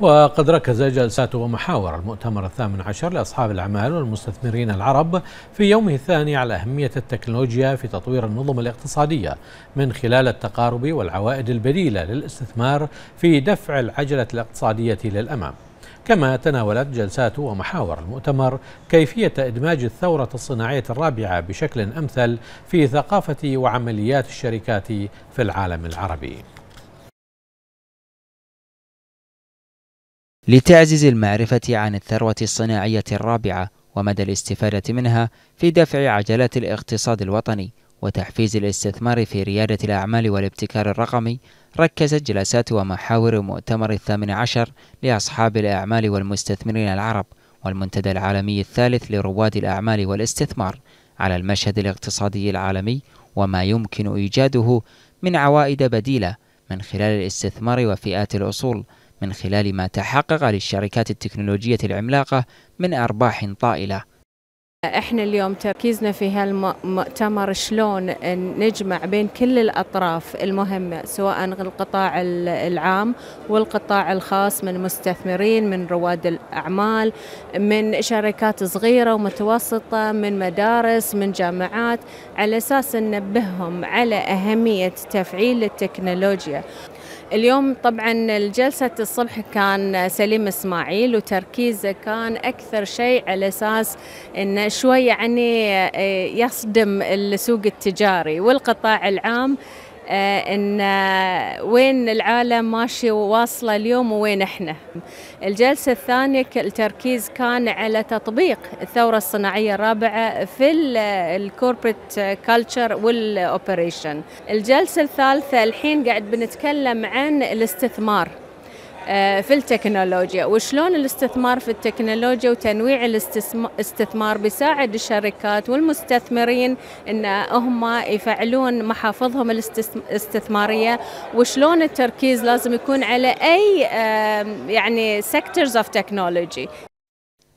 وقد ركز جلسات ومحاور المؤتمر الثامن عشر لأصحاب الأعمال والمستثمرين العرب في يومه الثاني على أهمية التكنولوجيا في تطوير النظم الاقتصادية من خلال التقارب والعوائد البديلة للاستثمار في دفع العجلة الاقتصادية للأمام كما تناولت جلسات ومحاور المؤتمر كيفية إدماج الثورة الصناعية الرابعة بشكل أمثل في ثقافة وعمليات الشركات في العالم العربي لتعزيز المعرفة عن الثروة الصناعية الرابعة ومدى الاستفادة منها في دفع عجلة الاقتصاد الوطني وتحفيز الاستثمار في ريادة الأعمال والابتكار الرقمي ركزت جلسات ومحاور مؤتمر الثامن عشر لأصحاب الأعمال والمستثمرين العرب والمنتدى العالمي الثالث لرواد الأعمال والاستثمار على المشهد الاقتصادي العالمي وما يمكن إيجاده من عوائد بديلة من خلال الاستثمار وفئات الأصول من خلال ما تحقق للشركات التكنولوجية العملاقة من أرباح طائلة احنا اليوم تركيزنا في هالمؤتمر شلون نجمع بين كل الاطراف المهمه سواء القطاع العام والقطاع الخاص من مستثمرين من رواد الاعمال من شركات صغيره ومتوسطه من مدارس من جامعات على اساس ننبههم على اهميه تفعيل التكنولوجيا اليوم طبعا الجلسة الصبح كان سليم اسماعيل وتركيزه كان اكثر شيء على اساس انه شوي يعني آه، يصدم السوق التجاري والقطاع العام آه، ان آه، وين العالم ماشي وواصله اليوم ووين احنا. الجلسه الثانيه التركيز كان على تطبيق الثوره الصناعيه الرابعه في الكوربريت كلتشر والاوبريشن. الجلسه الثالثه الحين قاعد بنتكلم عن الاستثمار آه، في التكنولوجيا وشلون الاستثمار في التكنولوجيا وتنويع الاستثمار بيساعد الشركات والمستثمرين ان هم يفعلون محافظهم الاستثماريه وشلون التركيز لازم يكون على اي يعني سيكتورز اوف تكنولوجي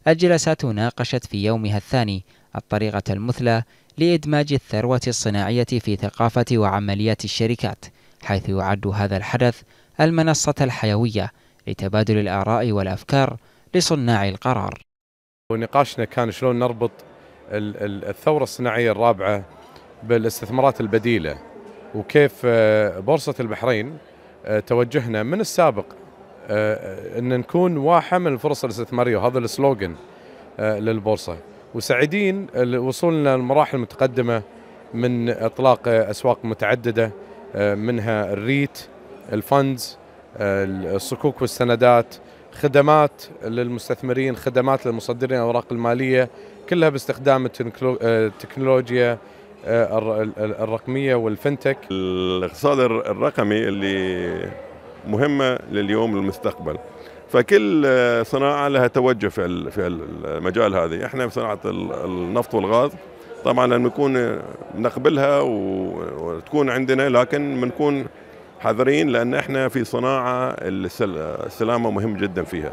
الجلسات ناقشت في يومها الثاني الطريقة المثلى لإدماج الثروة الصناعية في ثقافة وعمليات الشركات، حيث يعد هذا الحدث المنصة الحيوية لتبادل الآراء والأفكار لصناع القرار ونقاشنا كان شلون نربط الثورة الصناعية الرابعة بالاستثمارات البديلة وكيف آه، بورصة البحرين آه، توجهنا من السابق آه، أن نكون واحة من الفرص الاستثمارية وهذا السلوغن للبورصة وسعيدين وصولنا لمراحل متقدمة من إطلاق أسواق متعددة منها الريت الفندز آه، الصكوك والسندات خدمات للمستثمرين خدمات للمصدرين الأوراق المالية كلها باستخدام آه، التكنولوجيا آه، الرقمية والفنتك الاقتصاد الرقمي اللي مهمة لليوم للمستقبل فكل صناعة لها توجه في في المجال هذه احنا في صناعة النفط والغاز طبعا لما نكون نقبلها وتكون عندنا لكن بنكون حذرين لان احنا في صناعه السلامه مهم جدا فيها.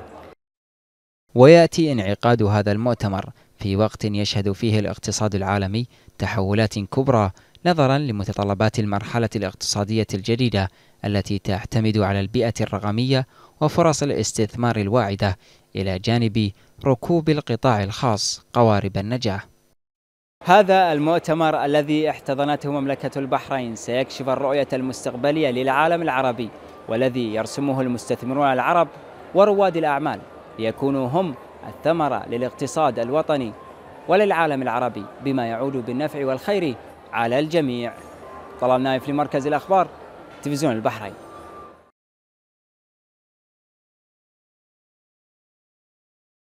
وياتي انعقاد هذا المؤتمر في وقت يشهد فيه الاقتصاد العالمي تحولات كبرى نظرا لمتطلبات المرحله الاقتصاديه الجديده التي تعتمد على البيئه الرقميه وفرص الاستثمار الواعده الى جانب ركوب القطاع الخاص قوارب النجاح هذا المؤتمر الذي احتضنته مملكة البحرين سيكشف الرؤية المستقبلية للعالم العربي والذي يرسمه المستثمرون العرب ورواد الأعمال ليكونوا هم الثمرة للاقتصاد الوطني وللعالم العربي بما يعود بالنفع والخير على الجميع طلال نايف لمركز الأخبار تلفزيون البحرين